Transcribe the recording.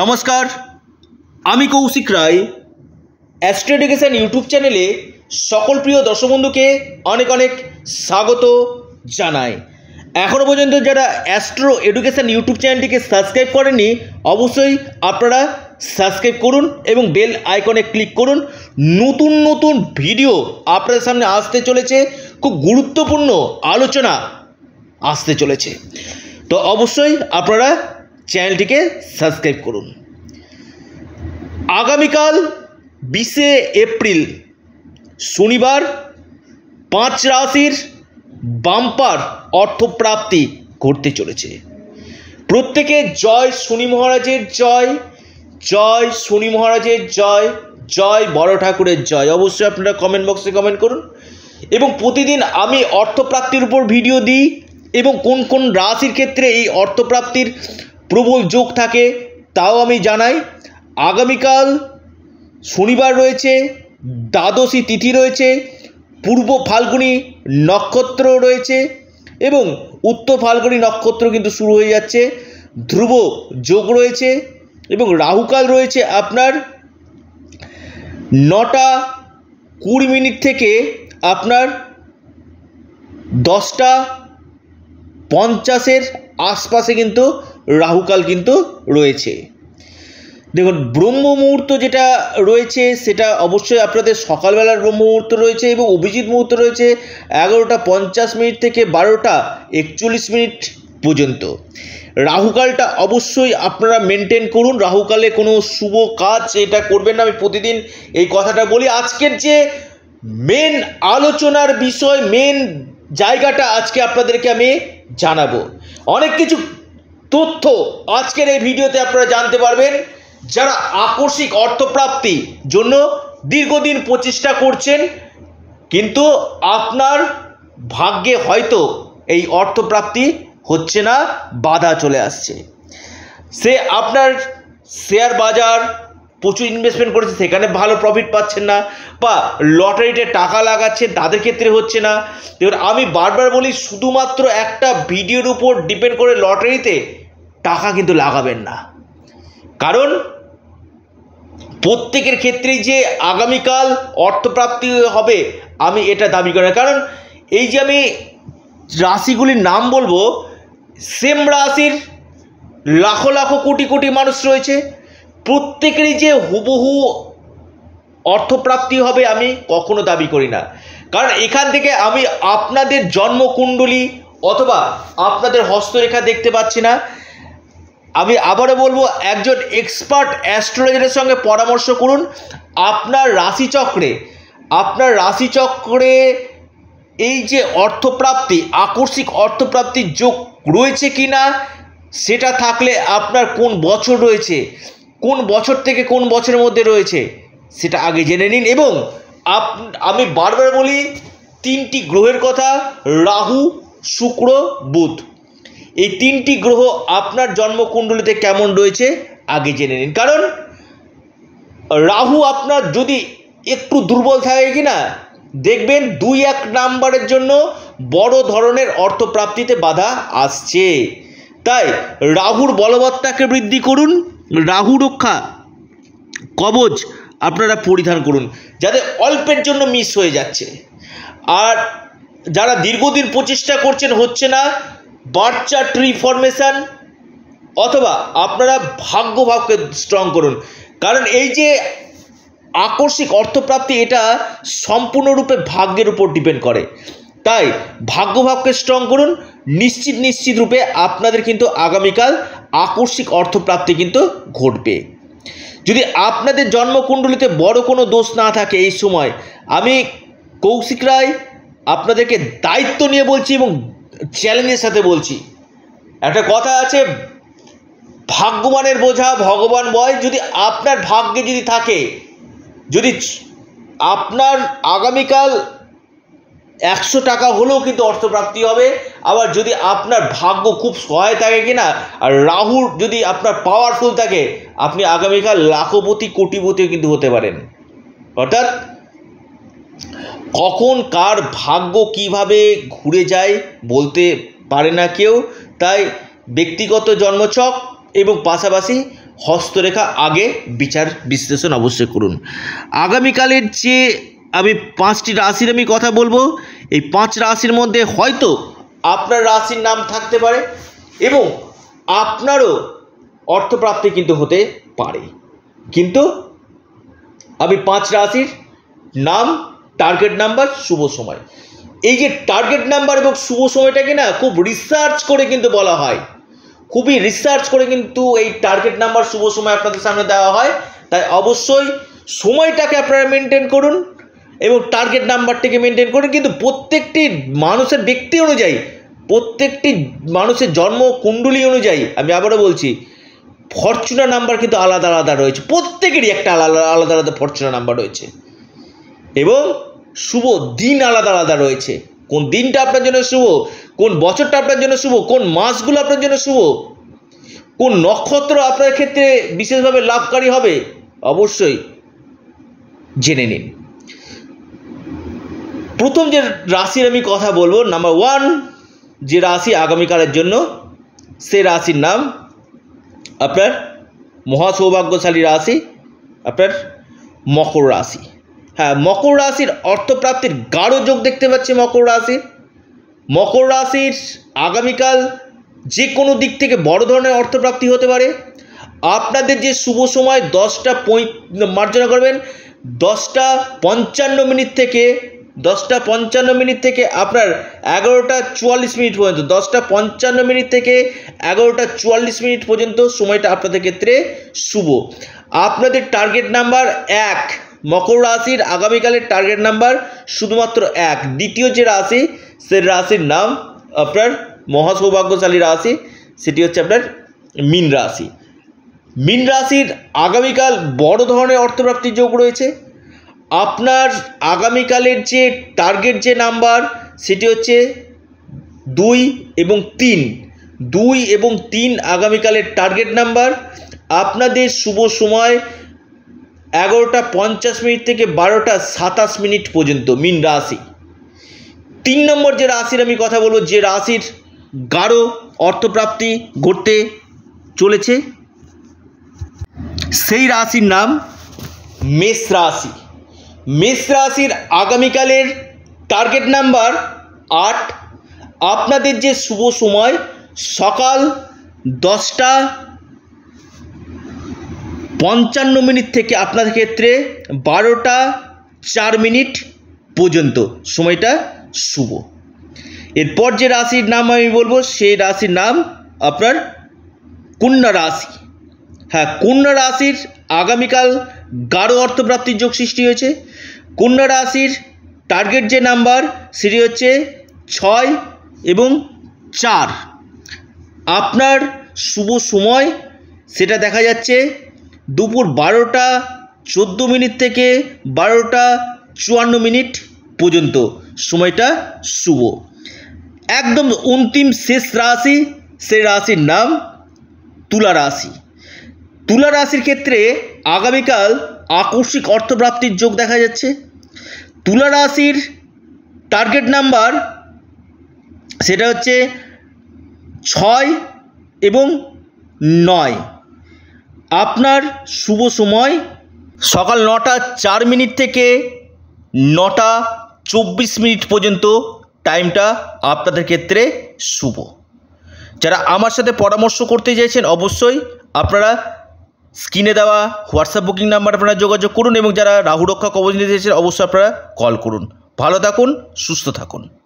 নমস্কার আমি কৌশিক রায় astro YouTube চ্যানেলে সকল প্রিয় দর্শক বন্ধুকে অনেক অনেক স্বাগত জানাই এখনও পর্যন্ত যারা অ্যাস্ট্রো এডুকেশান ইউটিউব চ্যানেলটিকে সাবস্ক্রাইব করেননি অবশ্যই আপনারা সাবস্ক্রাইব করুন এবং বেল আইকনে ক্লিক করুন নতুন নতুন ভিডিও আপনাদের সামনে আসতে চলেছে খুব গুরুত্বপূর্ণ আলোচনা আসতে চলেছে তো অবশ্যই আপনারা চ্যানেলটিকে সাবস্ক্রাইব করুন আগামীকাল বিশে এপ্রিল শনিবার পাঁচ রাশির বাম্পার অর্থপ্রাপ্তি ঘটতে চলেছে প্রত্যেকে জয় শনি মহারাজের জয় জয় শনি মহারাজের জয় জয় বড় ঠাকুরের জয় অবশ্যই আপনারা কমেন্ট বক্সে কমেন্ট করুন এবং প্রতিদিন আমি অর্থপ্রাপ্তির উপর ভিডিও দিই এবং কোন কোন রাশির ক্ষেত্রে এই অর্থপ্রাপ্তির প্রবল যোগ থাকে তাও আমি জানাই আগামীকাল শনিবার রয়েছে দ্বাদশী তিথি রয়েছে পূর্ব ফাল্গুনি নক্ষত্র রয়েছে এবং উত্তর ফাল্গুনি নক্ষত্র কিন্তু শুরু হয়ে যাচ্ছে ধ্রুব যোগ রয়েছে এবং রাহুকাল রয়েছে আপনার নটা কুড়ি মিনিট থেকে আপনার দশটা পঞ্চাশের আশপাশে কিন্তু রাহুকাল কিন্তু রয়েছে দেখুন ব্রহ্ম মুহূর্ত যেটা রয়েছে সেটা অবশ্যই আপনাদের সকালবেলার ব্রহ্ম মুহূর্ত রয়েছে এবং অভিজিৎ মুহূর্ত রয়েছে এগারোটা পঞ্চাশ মিনিট থেকে বারোটা একচল্লিশ মিনিট পর্যন্ত রাহুকালটা অবশ্যই আপনারা মেনটেন করুন রাহুকালে কোনো শুভ কাজ এটা করবেন না আমি প্রতিদিন এই কথাটা বলি আজকের যে মেন আলোচনার বিষয় মেন জায়গাটা আজকে আপনাদেরকে আমি জানাবো অনেক কিছু তথ্য আজকের এই ভিডিওতে আপনারা জানতে পারবেন যারা আকস্মিক অর্থপ্রাপ্তি জন্য দীর্ঘদিন প্রচেষ্টা করছেন কিন্তু আপনার ভাগ্যে হয়তো এই অর্থপ্রাপ্তি হচ্ছে না বাধা চলে আসছে সে আপনার শেয়ার বাজার প্রচুর ইনভেস্টমেন্ট করেছে সেখানে ভালো প্রফিট পাচ্ছেন না বা লটারিতে টাকা লাগাচ্ছেন তাদের ক্ষেত্রে হচ্ছে না এবার আমি বারবার বলি শুধুমাত্র একটা ভিডিওর উপর ডিপেন্ড করে লটারিতে টাকা কিন্তু লাগাবেন না কারণ প্রত্যেকের ক্ষেত্রেই যে আগামীকাল অর্থপ্রাপ্তি হবে আমি এটা দাবি করি কারণ এই যে আমি রাশিগুলির নাম বলবো সেম রাশির লাখো লাখো কোটি কোটি মানুষ রয়েছে প্রত্যেকেরই যে হুবহু অর্থপ্রাপ্তি হবে আমি কখনো দাবি করি না কারণ এখান থেকে আমি আপনাদের জন্মকুণ্ডলী অথবা আপনাদের হস্তরেখা দেখতে পাচ্ছি না আমি আবারও বলবো একজন এক্সপার্ট অ্যাস্ট্রোলজারের সঙ্গে পরামর্শ করুন আপনার রাশিচক্রে আপনার রাশিচক্রে এই যে অর্থপ্রাপ্তি আকস্মিক অর্থপ্রাপ্তির যোগ রয়েছে কি না সেটা থাকলে আপনার কোন বছর রয়েছে কোন বছর থেকে কোন বছরের মধ্যে রয়েছে সেটা আগে জেনে নিন এবং আপ আমি বারবার বলি তিনটি গ্রহের কথা রাহু শুক্র বুধ এই তিনটি গ্রহ আপনার জন্মকুণ্ডলিতে কেমন রয়েছে আগে জেনে নিন কারণ রাহু আপনার যদি একটু দুর্বল থাকে কি না দেখবেন দুই এক নাম্বারের জন্য বড় ধরনের অর্থপ্রাপ্তিতে বাধা আসছে তাই রাহুর বলবত্তাকে বৃদ্ধি করুন রাহু রক্ষা কবচ আপনারা পরিধান করুন যাতে অল্পের জন্য মিস হয়ে যাচ্ছে আর যারা দীর্ঘদিন প্রচেষ্টা করছেন হচ্ছে না বাচ্চা ট্রি ফরমেশান অথবা আপনারা ভাগ্যভাবকে স্ট্রং করুন কারণ এই যে আকস্মিক অর্থপ্রাপ্তি এটা সম্পূর্ণরূপে ভাগ্যের উপর ডিপেন্ড করে তাই ভাগ্যভাবকে স্ট্রং করুন নিশ্চিত নিশ্চিত রূপে আপনাদের কিন্তু আগামীকাল আকস্মিক অর্থপ্রাপ্তি কিন্তু ঘটবে যদি আপনাদের জন্মকুণ্ডলিতে বড় কোনো দোষ না থাকে এই সময় আমি কৌশিক রায় আপনাদেরকে দায়িত্ব নিয়ে বলছি এবং চ্যালেঞ্জের সাথে বলছি একটা কথা আছে ভাগ্যবানের বোঝা ভগবান বয় যদি আপনার ভাগ্যে যদি থাকে যদি আপনার আগামীকাল একশো টাকা হলেও কিন্তু অর্থপ্রাপ্তি হবে আবার যদি আপনার ভাগ্য খুব সহায় থাকে কিনা আর রাহুর যদি আপনার পাওয়ারফুল থাকে আপনি আগামীকাল লাখপতি কোটিপতিও কিন্তু হতে পারেন অর্থাৎ কখন কার ভাগ্য কিভাবে ঘুরে যায় বলতে পারে না কেউ তাই ব্যক্তিগত জন্মছক এবং পাশাপাশি হস্তরেখা আগে বিচার বিশ্লেষণ অবশ্যই করুন আগামীকালের যে আমি পাঁচটি রাশির আমি কথা বলবো এই পাঁচ রাশির মধ্যে হয়তো আপনার রাশির নাম থাকতে পারে এবং আপনারও অর্থপ্রাপ্তি কিন্তু হতে পারে কিন্তু আমি পাঁচ রাশির নাম টার্গেট নাম্বার শুভ সময় এই যে টার্গেট নাম্বার এবং শুভ সময়টাকে না খুব রিসার্চ করে কিন্তু বলা হয় খুবই রিসার্চ করে কিন্তু এই টার্গেট নাম্বার শুভ সময় আপনাদের সামনে দেওয়া হয় তাই অবশ্যই সময়টাকে আপনারা মেনটেন করুন এবং টার্গেট নাম্বারটিকে মেনটেন করেন কিন্তু প্রত্যেকটি মানুষের ব্যক্তি অনুযায়ী প্রত্যেকটি মানুষের জন্ম কুণ্ডলী অনুযায়ী আমি আবারও বলছি ফরচুনা নাম্বার কিন্তু আলাদা আলাদা রয়েছে প্রত্যেকেরই একটা আলাদা আলাদা আলাদা ফরচুনা নাম্বার রয়েছে এবং শুভ দিন আলাদা আলাদা রয়েছে কোন দিনটা আপনার জন্য শুভ কোন বছরটা আপনার জন্য শুভ কোন মাসগুলো আপনার জন্য শুভ কোন নক্ষত্র আপনার ক্ষেত্রে বিশেষভাবে লাভকারী হবে অবশ্যই জেনে নিন প্রথম যে রাশির আমি কথা বলবো নাম্বার ওয়ান যে রাশি আগামীকালের জন্য সে রাশির নাম আপনার মহা সৌভাগ্যশালী রাশি আপনার মকর রাশি হ্যাঁ মকর রাশির অর্থপ্রাপ্তির গাঢ় যোগ দেখতে পাচ্ছি মকর রাশির মকর রাশির আগামীকাল যে কোনো দিক থেকে বড় ধরনের অর্থপ্রাপ্তি হতে পারে আপনাদের যে শুভ সময় দশটা পঁই মার্জনা করবেন দশটা পঞ্চান্ন মিনিট থেকে দশটা পঞ্চান্ন মিনিট থেকে আপনার এগারোটা চুয়াল্লিশ মিনিট পর্যন্ত দশটা পঞ্চান্ন মিনিট থেকে এগারোটা চুয়াল্লিশ মিনিট পর্যন্ত সময়টা আপনাদের ক্ষেত্রে শুভ আপনাদের টার্গেট নাম্বার এক মকর রাশির আগামীকালের টার্গেট নাম্বার শুধুমাত্র এক দ্বিতীয় যে রাশি সে রাশির নাম আপনার মহাসৌভাগ্যশালী রাশি সেটি হচ্ছে আপনার মীন রাশি মীন রাশির আগামীকাল বড় ধরনের অর্থপ্রাপ্তির যোগ রয়েছে আপনার আগামীকালের যে টার্গেট যে নাম্বার সেটি হচ্ছে দুই এবং তিন দুই এবং তিন আগামীকালের টার্গেট নাম্বার আপনাদের শুভ সময় এগারোটা পঞ্চাশ মিনিট থেকে বারোটা সাতাশ মিনিট পর্যন্ত মিন রাশি তিন নম্বর যে রাশির আমি কথা বলবো যে রাশির গাঢ় অর্থপ্রাপ্তি ঘটতে চলেছে সেই রাশির নাম মেষ রাশি মেষ রাশির আগামীকালের টার্গেট নাম্বার আট আপনাদের যে শুভ সময় সকাল দশটা পঞ্চান্ন মিনিট থেকে আপনাদের ক্ষেত্রে বারোটা চার মিনিট পর্যন্ত সময়টা শুভ এরপর যে রাশির নাম আমি বলবো সেই রাশির নাম আপনার কন্যা রাশি হ্যাঁ কন্যা রাশির আগামীকাল গাঢ় অর্থপ্রাপ্তির যোগ সৃষ্টি হয়েছে কন্যা রাশির টার্গেট যে নাম্বার সেটি হচ্ছে ছয় এবং চার আপনার শুভ সময় সেটা দেখা যাচ্ছে দুপুর বারোটা চোদ্দো মিনিট থেকে বারোটা চুয়ান্ন মিনিট পর্যন্ত সময়টা শুভ একদম অন্তিম শেষ রাশি সেই রাশির নাম তুলা রাশি তুলা রাশির ক্ষেত্রে আগামীকাল আকস্মিক অর্থপ্রাপ্তির যোগ দেখা যাচ্ছে তুলা রাশির টার্গেট নাম্বার সেটা হচ্ছে ছয় এবং নয় আপনার শুভ সময় সকাল নটা চার মিনিট থেকে নটা চব্বিশ মিনিট পর্যন্ত টাইমটা আপনাদের ক্ষেত্রে শুভ যারা আমার সাথে পরামর্শ করতে চাইছেন অবশ্যই আপনারা স্ক্রিনে দেওয়া হোয়াটসঅ্যাপ বুকিং নাম্বার আপনারা যোগাযোগ করুন এবং যারা রাহু রক্ষা কবচ নিতে চাইছেন অবশ্যই আপনারা কল করুন ভালো থাকুন সুস্থ থাকুন